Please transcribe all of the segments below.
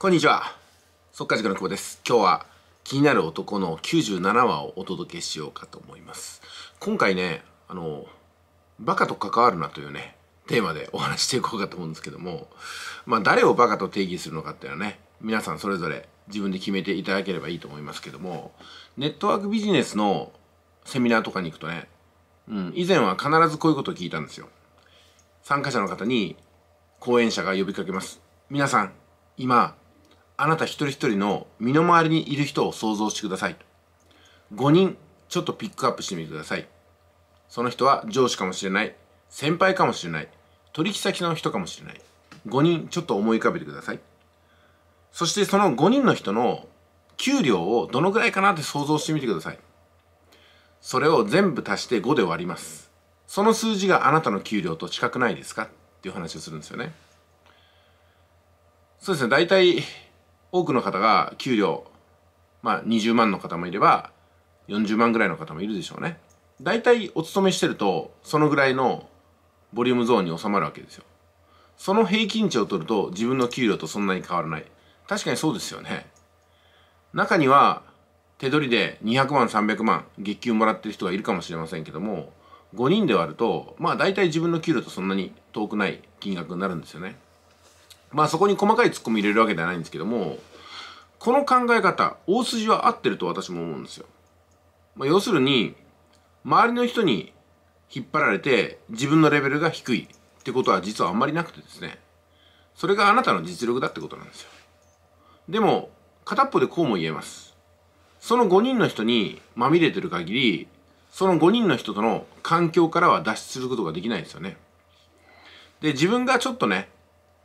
こんにちは。速稼塾の久保です。今日は気になる男の97話をお届けしようかと思います。今回ね、あの、バカと関わるなというね、テーマでお話していこうかと思うんですけども、まあ誰をバカと定義するのかっていうのはね、皆さんそれぞれ自分で決めていただければいいと思いますけども、ネットワークビジネスのセミナーとかに行くとね、うん、以前は必ずこういうことを聞いたんですよ。参加者の方に講演者が呼びかけます。皆さん、今、あなた一人一人の身の回りにいる人を想像してください。5人、ちょっとピックアップしてみてください。その人は上司かもしれない、先輩かもしれない、取引先の人かもしれない。5人、ちょっと思い浮かべてください。そしてその5人の人の給料をどのぐらいかなって想像してみてください。それを全部足して5で割ります。その数字があなたの給料と近くないですかっていう話をするんですよね。そうですね、大体多くの方が給料、まあ、20万の方もいれば40万ぐらいの方もいるでしょうね。大体お勤めしてるとそのぐらいのボリュームゾーンに収まるわけですよ。その平均値を取ると自分の給料とそんなに変わらない。確かにそうですよね。中には手取りで200万300万月給もらってる人がいるかもしれませんけども5人で割るとまあ大体自分の給料とそんなに遠くない金額になるんですよね。まあそこに細かいツッコミ入れるわけではないんですけどもこの考え方大筋は合ってると私も思うんですよ。まあ、要するに周りの人に引っ張られて自分のレベルが低いってことは実はあんまりなくてですねそれがあなたの実力だってことなんですよでも片っぽでこうも言えますその5人の人にまみれてる限りその5人の人との環境からは脱出することができないんですよねで自分がちょっとね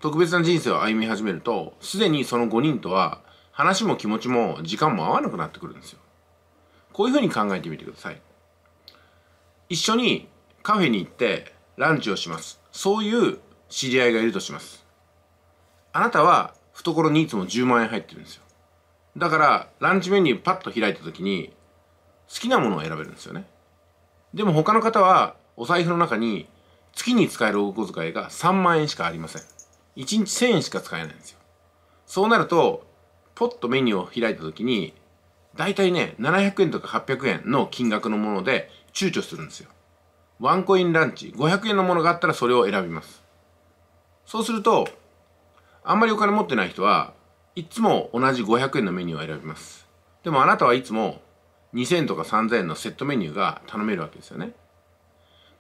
特別な人生を歩み始めると、すでにその5人とは、話も気持ちも時間も合わなくなってくるんですよ。こういうふうに考えてみてください。一緒にカフェに行ってランチをします。そういう知り合いがいるとします。あなたは懐にいつも10万円入ってるんですよ。だから、ランチメニューパッと開いた時に、好きなものを選べるんですよね。でも他の方は、お財布の中に月に使えるお小遣いが3万円しかありません。1日1000円しか使えないんですよ。そうなると、ポッとメニューを開いた時に、大体ね、700円とか800円の金額のもので躊躇するんですよ。ワンコインランチ、500円のものがあったらそれを選びます。そうすると、あんまりお金持ってない人は、いつも同じ500円のメニューを選びます。でもあなたはいつも2000とか3000円のセットメニューが頼めるわけですよね。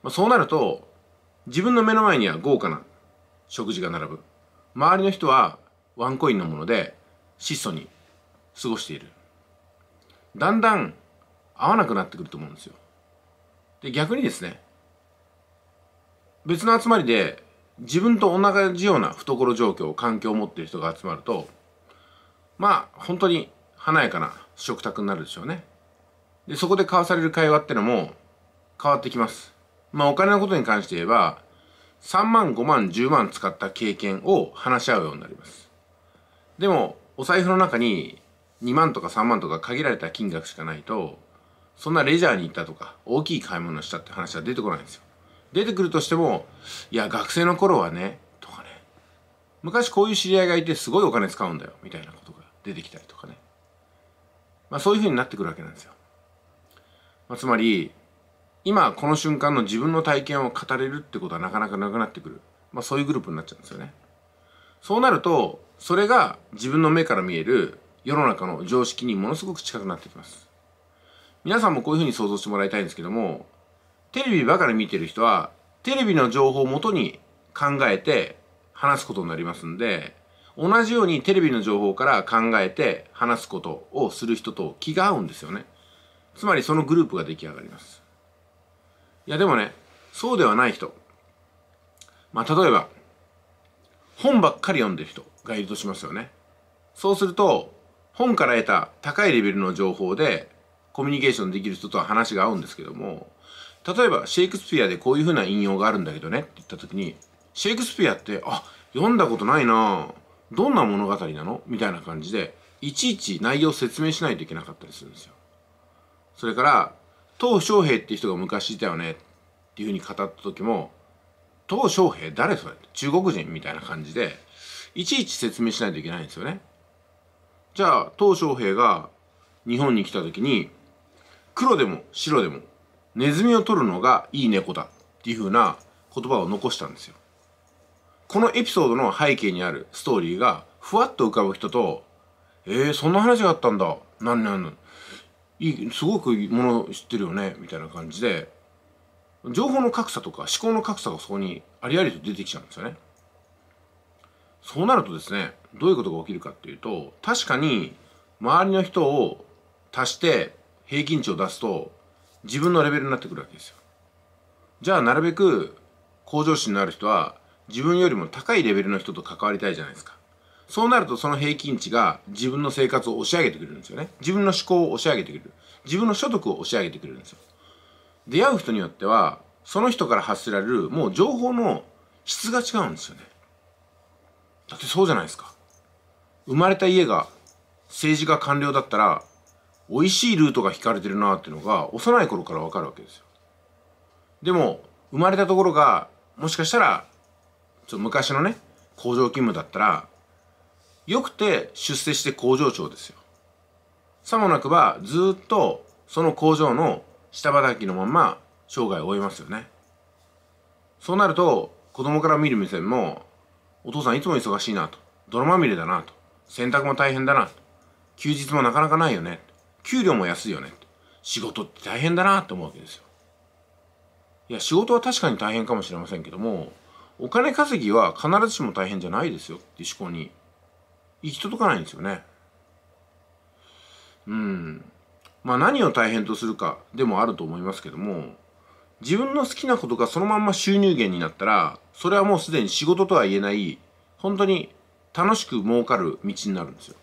まあ、そうなると、自分の目の前には豪華な食事が並ぶ周りの人はワンコインのもので質素に過ごしているだんだん合わなくなってくると思うんですよで逆にですね別の集まりで自分と同じような懐状況環境を持っている人が集まるとまあ本当に華やかな食卓になるでしょうねでそこで交わされる会話ってのも変わってきますまあお金のことに関して言えば3万5万10万使った経験を話し合うようになりますでもお財布の中に2万とか3万とか限られた金額しかないとそんなレジャーに行ったとか大きい買い物したって話は出てこないんですよ出てくるとしてもいや学生の頃はねとかね昔こういう知り合いがいてすごいお金使うんだよみたいなことが出てきたりとかねまあそういうふうになってくるわけなんですよ、まあ、つまり今この瞬間の自分の体験を語れるってことはなかなかなくなってくる。まあそういうグループになっちゃうんですよね。そうなると、それが自分の目から見える世の中の常識にものすごく近くなってきます。皆さんもこういうふうに想像してもらいたいんですけども、テレビばかり見てる人は、テレビの情報をもとに考えて話すことになりますんで、同じようにテレビの情報から考えて話すことをする人と気が合うんですよね。つまりそのグループが出来上がります。いやでもね、そうではない人。まあ例えば、本ばっかり読んでる人がいるとしますよね。そうすると、本から得た高いレベルの情報でコミュニケーションできる人とは話が合うんですけども、例えばシェイクスピアでこういうふうな引用があるんだけどねって言った時に、シェイクスピアって、あ、読んだことないなどんな物語なのみたいな感じで、いちいち内容を説明しないといけなかったりするんですよ。それから、鄧小平って人が昔いたよねっていうふうに語った時も鄧小平誰それ中国人みたいな感じでいちいち説明しないといけないんですよね。じゃあ鄧小平が日本に来た時に黒でも白でもネズミを取るのがいい猫だっていうふうな言葉を残したんですよ。このエピソードの背景にあるストーリーがふわっと浮かぶ人と「えー、そんな話があったんだ何何何いいすごくいいもの知ってるよねみたいな感じで情報の格差とか思考の格差がそこにありありと出てきちゃうんですよね。そうなるとですねどういうことが起きるかっていうと確かに周りの人を足して平均値を出すと自分のレベルになってくるわけですよ。じゃあなるべく向上心のある人は自分よりも高いレベルの人と関わりたいじゃないですか。そうなるとその平均値が自分の生活を押し上げてくれるんですよね。自分の思考を押し上げてくれる。自分の所得を押し上げてくれるんですよ。出会う人によっては、その人から発せられる、もう情報の質が違うんですよね。だってそうじゃないですか。生まれた家が政治が官僚だったら、美味しいルートが引かれてるなっていうのが幼い頃からわかるわけですよ。でも、生まれたところが、もしかしたら、ちょ昔のね、工場勤務だったら、よくて出世して工場長ですよ。さもなくばずっとその工場の下働きのまま生涯を終えますよね。そうなると子供から見る目線もお父さんいつも忙しいなと泥まみれだなと洗濯も大変だなと休日もなかなかないよね給料も安いよね仕事って大変だなと思うわけですよ。いや仕事は確かに大変かもしれませんけどもお金稼ぎは必ずしも大変じゃないですよって思考に行き届かないんですよね。うん。まあ何を大変とするかでもあると思いますけども、自分の好きなことがそのまんま収入源になったら、それはもうすでに仕事とは言えない、本当に楽しく儲かる道になるんですよ。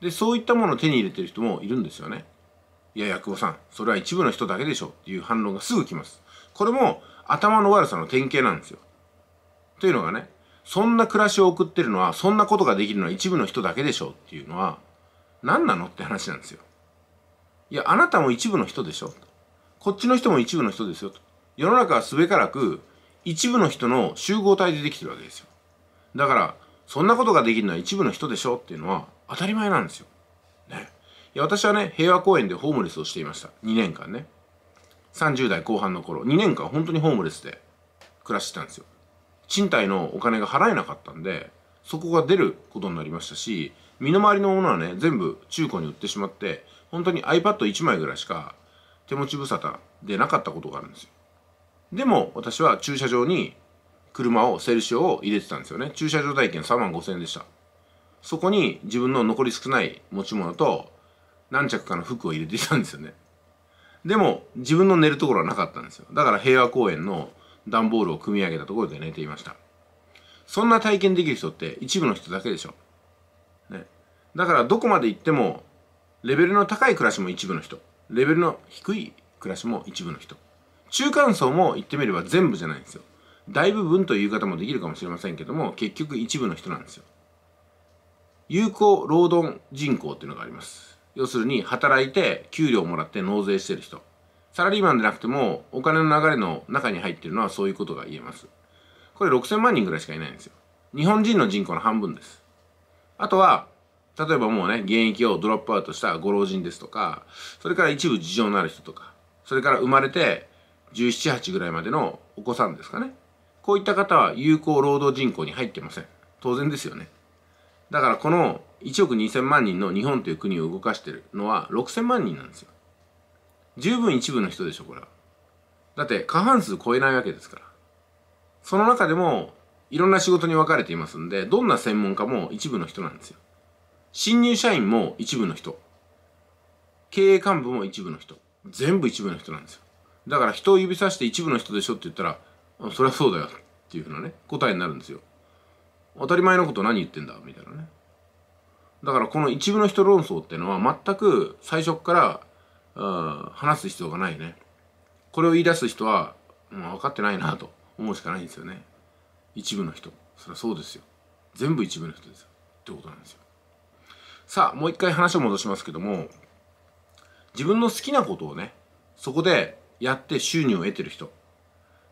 で、そういったものを手に入れてる人もいるんですよね。いや、薬王さん、それは一部の人だけでしょっていう反論がすぐ来ます。これも頭の悪さの典型なんですよ。というのがね、そんな暮らしを送ってるのは、そんなことができるのは一部の人だけでしょうっていうのは、何なのって話なんですよ。いや、あなたも一部の人でしょ。こっちの人も一部の人ですよ。世の中はすべからく、一部の人の集合体でできてるわけですよ。だから、そんなことができるのは一部の人でしょっていうのは当たり前なんですよ。ね。いや、私はね、平和公園でホームレスをしていました。2年間ね。30代後半の頃、2年間本当にホームレスで暮らしてたんですよ。賃貸のお金が払えなかったんで、そこが出ることになりましたし、身の回りのものはね、全部中古に売ってしまって、本当に iPad1 枚ぐらいしか手持ち無沙汰でなかったことがあるんですよ。でも、私は駐車場に車を、セルシオを入れてたんですよね。駐車場代金3万5千円でした。そこに自分の残り少ない持ち物と何着かの服を入れていたんですよね。でも自分の寝るところはなかったんですよ。だから平和公園の段ボールを組み上げたところで寝ていました。そんな体験できる人って一部の人だけでしょ。ね。だからどこまで行っても、レベルの高い暮らしも一部の人。レベルの低い暮らしも一部の人。中間層も言ってみれば全部じゃないんですよ。大部分という言い方もできるかもしれませんけども、結局一部の人なんですよ。有効労働人口っていうのがあります。要するに働いて給料もらって納税してる人。サラリーマンでなくてもお金の流れの中に入ってるのはそういうことが言えます。これ6000万人ぐらいしかいないんですよ。日本人の人口の半分です。あとは、例えばもうね、現役をドロップアウトしたご老人ですとか、それから一部事情のある人とか、それから生まれて17、8ぐらいまでのお子さんですかね。こういった方は有効労働人口に入ってません。当然ですよね。だからこの1億2000万人の日本という国を動かしてるのは6000万人なんですよ。十分一部の人でしょこれはだって過半数超えないわけですからその中でもいろんな仕事に分かれていますんでどんな専門家も一部の人なんですよ新入社員も一部の人経営幹部も一部の人全部一部の人なんですよだから人を指さして一部の人でしょって言ったらそりゃそうだよっていうふうなね答えになるんですよ当たり前のこと何言ってんだみたいなねだからこの一部の人論争っていうのは全く最初から話す必要がないね。これを言い出す人は、もうん、分かってないなと思うしかないんですよね。一部の人。それはそうですよ。全部一部の人ですよ。ってことなんですよ。さあ、もう一回話を戻しますけども、自分の好きなことをね、そこでやって収入を得てる人。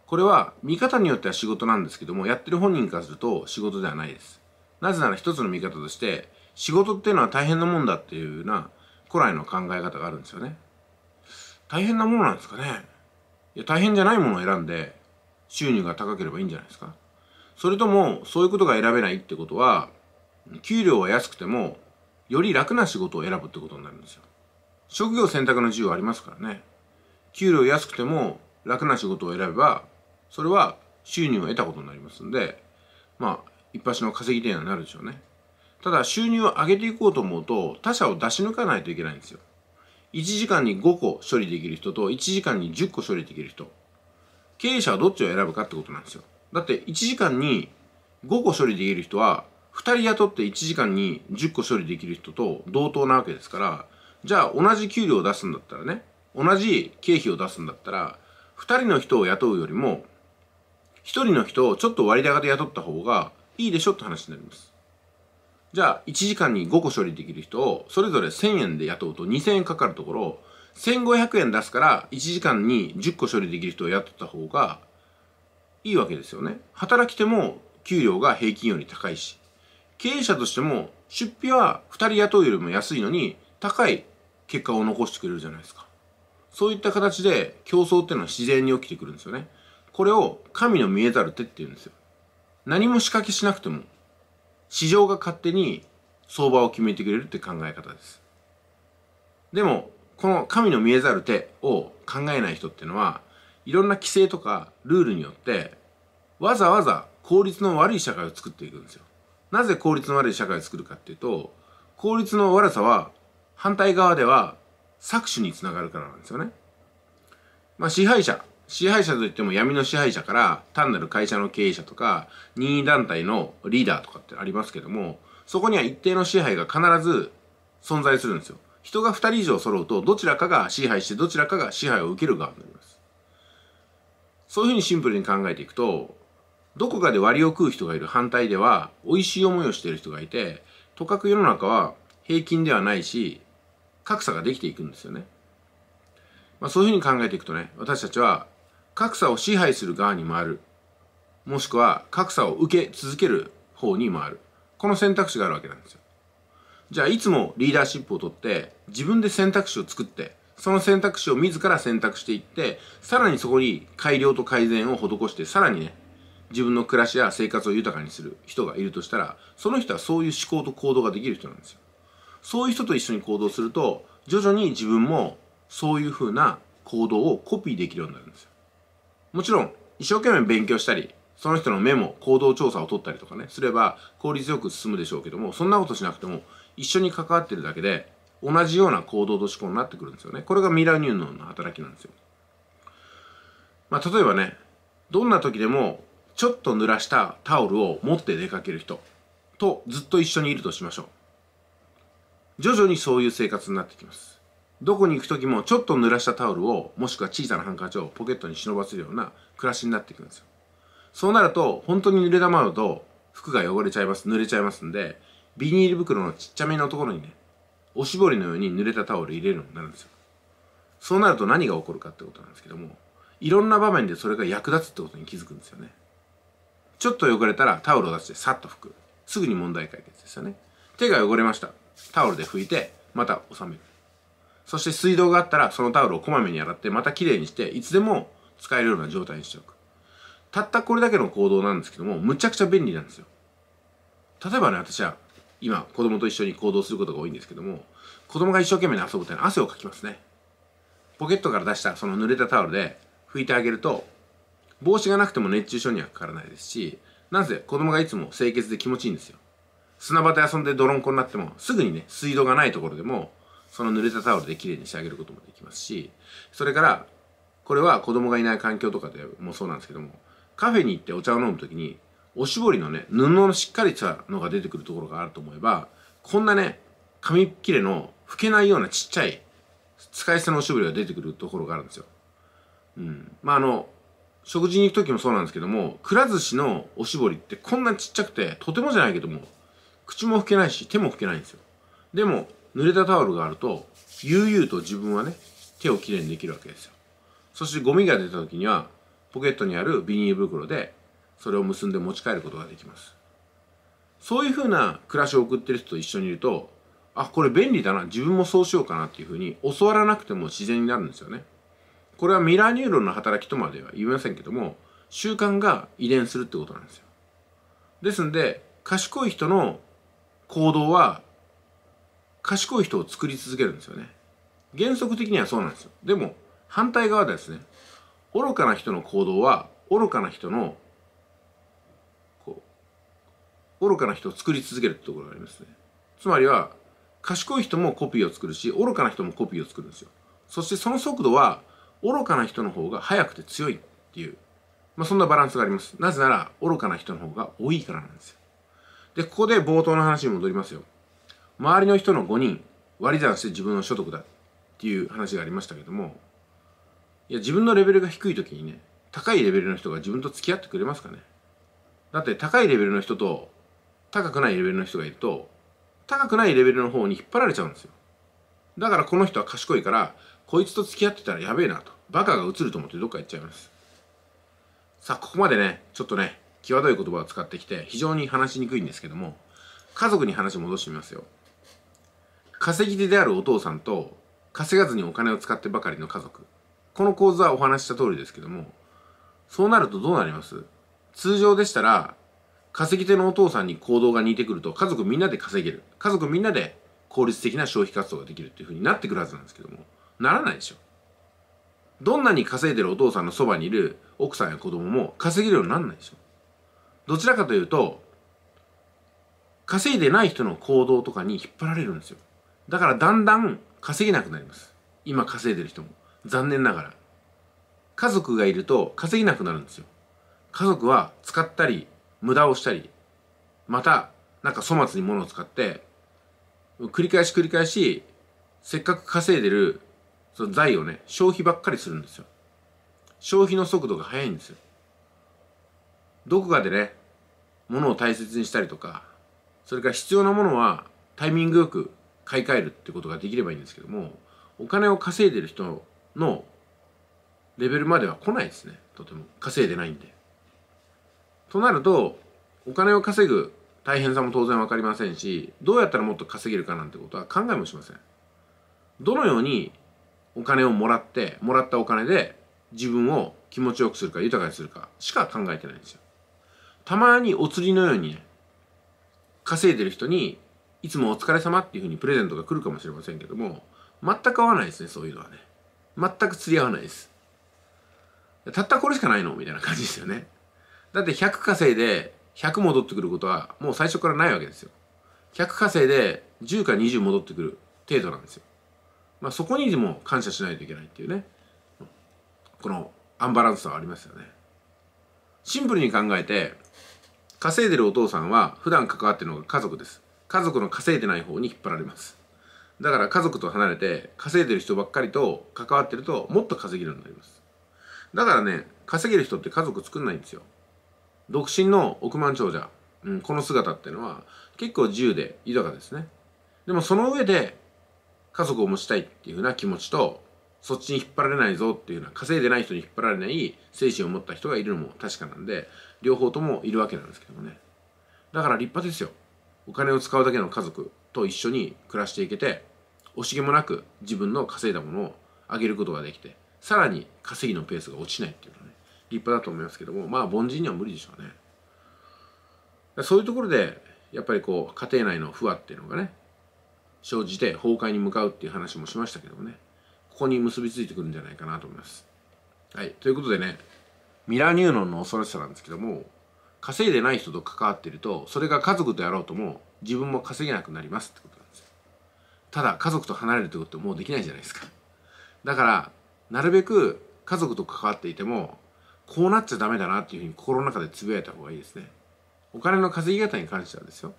これは見方によっては仕事なんですけども、やってる本人からすると仕事ではないです。なぜなら一つの見方として、仕事っていうのは大変なもんだっていうような古来の考え方があるんですよね。大変なものなんですかねいや大変じゃないものを選んで収入が高ければいいんじゃないですかそれともそういうことが選べないってことは給料は安くてもより楽な仕事を選ぶってことになるんですよ職業選択の自由はありますからね給料安くても楽な仕事を選べばそれは収入を得たことになりますんでまあ一発の稼ぎ点になるでしょうねただ収入を上げていこうと思うと他者を出し抜かないといけないんですよ1時間に5個処理できる人と1時間に10個処理できる人経営者はどっちを選ぶかってことなんですよだって1時間に5個処理できる人は2人雇って1時間に10個処理できる人と同等なわけですからじゃあ同じ給料を出すんだったらね同じ経費を出すんだったら2人の人を雇うよりも1人の人をちょっと割高で雇った方がいいでしょって話になりますじゃあ1時間に5個処理できる人をそれぞれ1000円で雇うと2000円かかるところ1500円出すから1時間に10個処理できる人を雇った方がいいわけですよね。働きても給料が平均より高いし経営者としても出費は2人雇うよりも安いのに高い結果を残してくれるじゃないですか。そういった形で競争っていうのは自然に起きてくるんですよね。これを神の見えざる手って言うんですよ。何も仕掛けしなくても市場が勝手に相場を決めてくれるって考え方です。でも、この神の見えざる手を考えない人っていうのは、いろんな規制とかルールによって、わざわざ効率の悪い社会を作っていくんですよ。なぜ効率の悪い社会を作るかっていうと、効率の悪さは反対側では搾取につながるからなんですよね。まあ支配者支配者といっても闇の支配者から単なる会社の経営者とか任意団体のリーダーとかってありますけどもそこには一定の支配が必ず存在するんですよ人が二人以上揃うとどちらかが支配してどちらかが支配を受ける側になりますそういうふうにシンプルに考えていくとどこかで割を食う人がいる反対では美味しい思いをしている人がいてとかく世の中は平均ではないし格差ができていくんですよね、まあ、そういうふうに考えていくとね私たちは格差を支配する側に回るもしくは格差を受け続ける方に回るこの選択肢があるわけなんですよじゃあいつもリーダーシップを取って自分で選択肢を作ってその選択肢を自ら選択していってさらにそこに改良と改善を施してさらにね自分の暮らしや生活を豊かにする人がいるとしたらその人はそういう思考と行動ができる人なんですよそういう人と一緒に行動すると徐々に自分もそういうふうな行動をコピーできるようになるんですよもちろん一生懸命勉強したりその人のメモ行動調査を取ったりとかねすれば効率よく進むでしょうけどもそんなことしなくても一緒に関わってるだけで同じような行動と思考になってくるんですよねこれがミラーニューノンの働きなんですよ、まあ、例えばねどんな時でもちょっと濡らしたタオルを持って出かける人とずっと一緒にいるとしましょう徐々にそういう生活になってきますどこに行く時もちょっと濡らしたタオルをもしくは小さなハンカチをポケットに忍ばせるような暮らしになっていくんですよそうなると本当に濡れたまると服が汚れちゃいます濡れちゃいますんでビニール袋のちっちゃめのところにねおしぼりのように濡れたタオル入れるようになるんですよそうなると何が起こるかってことなんですけどもいろんな場面でそれが役立つってことに気づくんですよねちょっと汚れたらタオルを出してさっと拭くすぐに問題解決ですよね手が汚れましたタオルで拭いてまた収めるそして水道があったらそのタオルをこまめに洗ってまたきれいにしていつでも使えるような状態にしておく。たったこれだけの行動なんですけどもむちゃくちゃ便利なんですよ。例えばね私は今子供と一緒に行動することが多いんですけども子供が一生懸命に遊ぶって汗をかきますね。ポケットから出したその濡れたタオルで拭いてあげると帽子がなくても熱中症にはかからないですしなぜ子供がいつも清潔で気持ちいいんですよ。砂場で遊んで泥んこになってもすぐにね水道がないところでもその濡れたタオルで綺麗に仕上げることもできますしそれからこれは子供がいない環境とかでもそうなんですけどもカフェに行ってお茶を飲む時におしぼりのね布のしっかりしたのが出てくるところがあると思えばこんなね紙切れの拭けないようなちっちゃい使い捨てのおしぼりが出てくるところがあるんですよ。うん、まああの食事に行く時もそうなんですけどもくら寿司のおしぼりってこんなちっちゃくてとてもじゃないけども口も拭けないし手も拭けないんですよ。でも濡れたタオルがあると悠々と自分はね手をきれいにできるわけですよそしてゴミが出た時にはポケットにあるビニール袋でそれを結んで持ち帰ることができますそういうふうな暮らしを送ってる人と一緒にいるとあこれ便利だな自分もそうしようかなっていうふうに教わらなくても自然になるんですよねこれはミラーニューロンの働きとまでは言いませんけども習慣が遺伝するってことなんですよですんで賢い人の行動は賢い人を作り続けるんですよね原則的にはそうなんですよでも反対側ですね愚かな人の行動は愚かな人のこう愚かな人を作り続けるってところがありますねつまりは賢い人もコピーを作るし愚かな人もコピーを作るんですよそしてその速度は愚かな人の方が速くて強いっていう、まあ、そんなバランスがありますなぜなら愚かな人の方が多いからなんですよでここで冒頭の話に戻りますよ周りの人の5人割り算して自分の所得だっていう話がありましたけどもいや自分のレベルが低い時にね高いレベルの人が自分と付き合ってくれますかねだって高いレベルの人と高くないレベルの人がいると高くないレベルの方に引っ張られちゃうんですよだからこの人は賢いからこいつと付き合ってたらやべえなとバカが映ると思ってどっか行っちゃいますさあここまでねちょっとね際どい言葉を使ってきて非常に話しにくいんですけども家族に話戻してみますよ稼ぎ手であるお父さんと稼がずにお金を使ってばかりの家族この構図はお話した通りですけどもそうなるとどうなります通常でしたら稼ぎ手のお父さんに行動が似てくると家族みんなで稼げる家族みんなで効率的な消費活動ができるっていうふうになってくるはずなんですけどもならないでしょどんなに稼いでるお父さんのそばにいる奥さんや子供も稼げるようにならないでしょどちらかというと稼いでない人の行動とかに引っ張られるんですよだからだんだん稼げなくなります今稼いでる人も残念ながら家族がいると稼げなくなるんですよ家族は使ったり無駄をしたりまたなんか粗末に物を使って繰り返し繰り返しせっかく稼いでるその財をね消費ばっかりするんですよ消費の速度が速いんですよどこかでね物を大切にしたりとかそれから必要なものはタイミングよく買い替えるってことができればいいんですけどもお金を稼いでる人のレベルまでは来ないですねとても稼いでないんで。となるとお金を稼ぐ大変さも当然分かりませんしどうやったらもっと稼げるかなんてことは考えもしません。どのようにお金をもらってもらったお金で自分を気持ちよくするか豊かにするかしか考えてないんですよ。たまにお釣りのようにね稼いでる人にいつもお疲れ様っていうふうにプレゼントが来るかもしれませんけども、全く合わないですね、そういうのはね。全く釣り合わないです。たったこれしかないのみたいな感じですよね。だって100稼いで100戻ってくることはもう最初からないわけですよ。100稼いで10か20戻ってくる程度なんですよ。まあそこにでも感謝しないといけないっていうね。このアンバランスはありますよね。シンプルに考えて、稼いでるお父さんは普段関わってるのが家族です。家族の稼いでない方に引っ張られますだから家族と離れて稼いでる人ばっかりと関わってるともっと稼げるようになりますだからね稼げる人って家族作んないんですよ独身の億万長者、うん、この姿っていうのは結構自由で豊かですねでもその上で家族を持ちたいっていうふうな気持ちとそっちに引っ張られないぞっていうような稼いでない人に引っ張られない精神を持った人がいるのも確かなんで両方ともいるわけなんですけどもねだから立派ですよお金を使うだけの家族と一緒に暮らしていけて惜しげもなく自分の稼いだものをあげることができてさらに稼ぎのペースが落ちないっていうのはね立派だと思いますけどもまあ凡人には無理でしょうねそういうところでやっぱりこう家庭内の不和っていうのがね生じて崩壊に向かうっていう話もしましたけどもねここに結びついてくるんじゃないかなと思いますはいということでねミラーニューロンの恐ろしさなんですけども稼いでない人と関わってるとそれが家族とやろうとも自分も稼げなくなりますってことなんですよただ家族と離れるってこともうできないじゃないですかだからなるべく家族と関わっていてもこうなっちゃダメだなっていうふうに心の中でつぶやいた方がいいですねお金の稼ぎ方に関してはですよ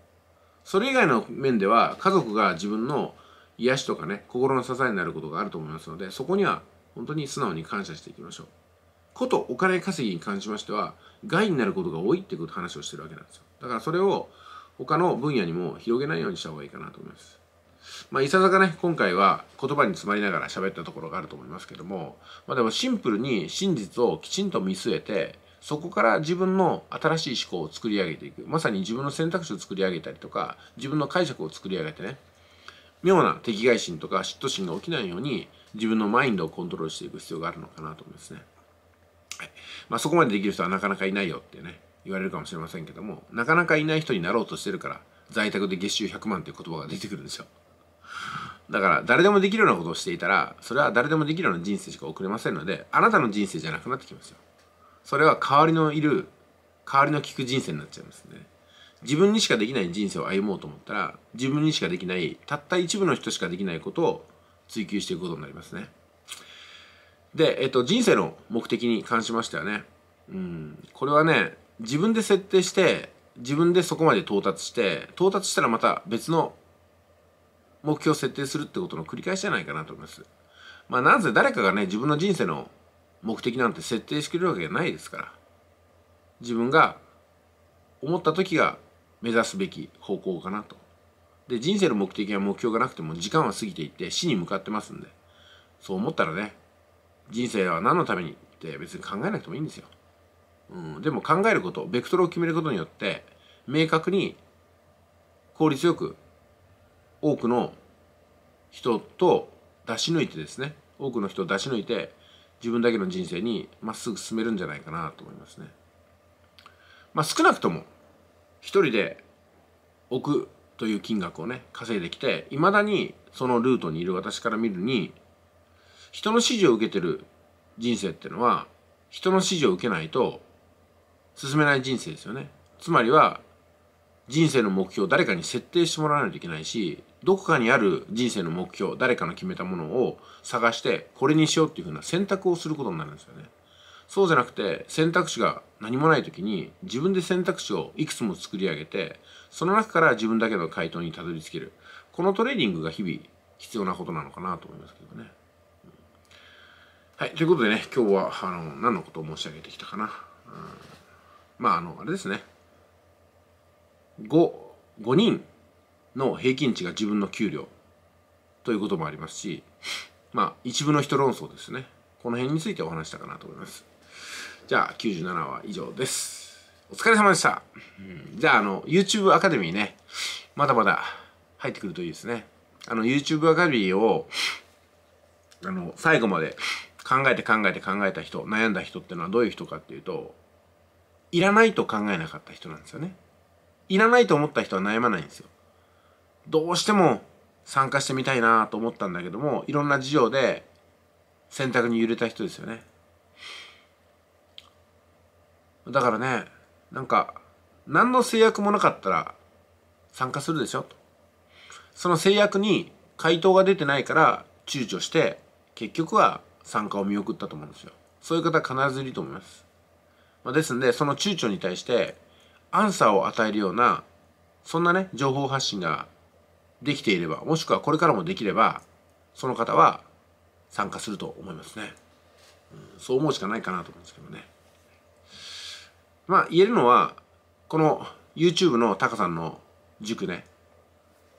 それ以外の面では家族が自分の癒しとかね心の支えになることがあると思いますのでそこには本当に素直に感謝していきましょうことお金稼ぎに関しましては害になることが多いっていう話をしてるわけなんですよだからそれを他の分野にも広げないようにした方がいいかなと思いますまあ、いささかね、今回は言葉に詰まりながら喋ったところがあると思いますけども、まあ、でもシンプルに真実をきちんと見据えて、そこから自分の新しい思考を作り上げていく。まさに自分の選択肢を作り上げたりとか、自分の解釈を作り上げてね、妙な敵外心とか嫉妬心が起きないように、自分のマインドをコントロールしていく必要があるのかなと思いますね。まあ、そこまでできる人はなかなかいないよってね、言われるかもしれませんけども、なかなかいない人になろうとしてるから、在宅で月収100万っていう言葉が出てくるんですよ。だから、誰でもできるようなことをしていたら、それは誰でもできるような人生しか送れませんので、あなたの人生じゃなくなってきますよ。それは代わりのいる、代わりの利く人生になっちゃいますね。自分にしかできない人生を歩もうと思ったら、自分にしかできない、たった一部の人しかできないことを追求していくことになりますね。で、えっと、人生の目的に関しましてはね、うん、これはね、自分で設定して、自分でそこまで到達して、到達したらまた別の目標を設定するってことの繰り返しじゃないかなと思います。まあ、なぜ誰かがね、自分の人生の目的なんて設定してくれるわけがないですから、自分が思った時が目指すべき方向かなと。で、人生の目的や目標がなくても時間は過ぎていって死に向かってますんで、そう思ったらね、人生は何のためにって別に考えなくてもいいんですよ。うん、でも考えること、ベクトルを決めることによって、明確に効率よく多くの人と出し抜いてですね、多くの人を出し抜いて、自分だけの人生にまっすぐ進めるんじゃないかなと思いますね。まあ少なくとも、一人で置くという金額をね、稼いできて、いまだにそのルートにいる私から見るに、人の指示を受けてる人生ってのは人の指示を受けないと進めない人生ですよねつまりは人生の目標を誰かに設定してもらわないといけないしどこかにある人生の目標誰かの決めたものを探してこれにしようっていうふうな選択をすることになるんですよねそうじゃなくて選択肢が何もない時に自分で選択肢をいくつも作り上げてその中から自分だけの回答にたどり着けるこのトレーニングが日々必要なことなのかなと思いますけどねはい、ということでね、今日は、あの、何のことを申し上げてきたかな。うん、まあ、あの、あれですね。5、5人の平均値が自分の給料ということもありますし、まあ、一部の人論争ですね。この辺についてお話したかなと思います。じゃあ、97は以上です。お疲れ様でした。うん、じゃあ、あの、YouTube アカデミーね、まだまだ入ってくるといいですね。あの、YouTube アカデミーを、あの、最後まで考えて考えて考えた人悩んだ人ってのはどういう人かっていうといらないと考えなかった人なんですよねいらないと思った人は悩まないんですよどうしても参加してみたいなと思ったんだけどもいろんな事情で選択に揺れた人ですよねだからねなんか何の制約もなかったら参加するでしょとその制約に回答が出てないから躊躇して結局は参加を見送ったと思うんですよ。そういう方必ずいると思います。まあ、ですんで、その躊躇に対して、アンサーを与えるような、そんなね、情報発信ができていれば、もしくはこれからもできれば、その方は参加すると思いますね。うん、そう思うしかないかなと思うんですけどね。まあ、言えるのは、この YouTube のタカさんの塾ね、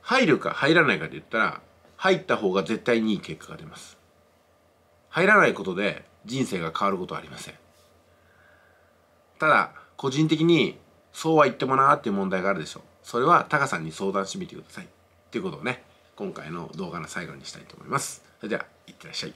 入るか入らないかで言ったら、入った方が絶対にいい結果が出ます。入らないことで人生が変わることはありませんただ個人的にそうは言ってもなーっていう問題があるでしょうそれはタカさんに相談してみてくださいっていうことをね今回の動画の最後にしたいと思いますそれではいってらっしゃい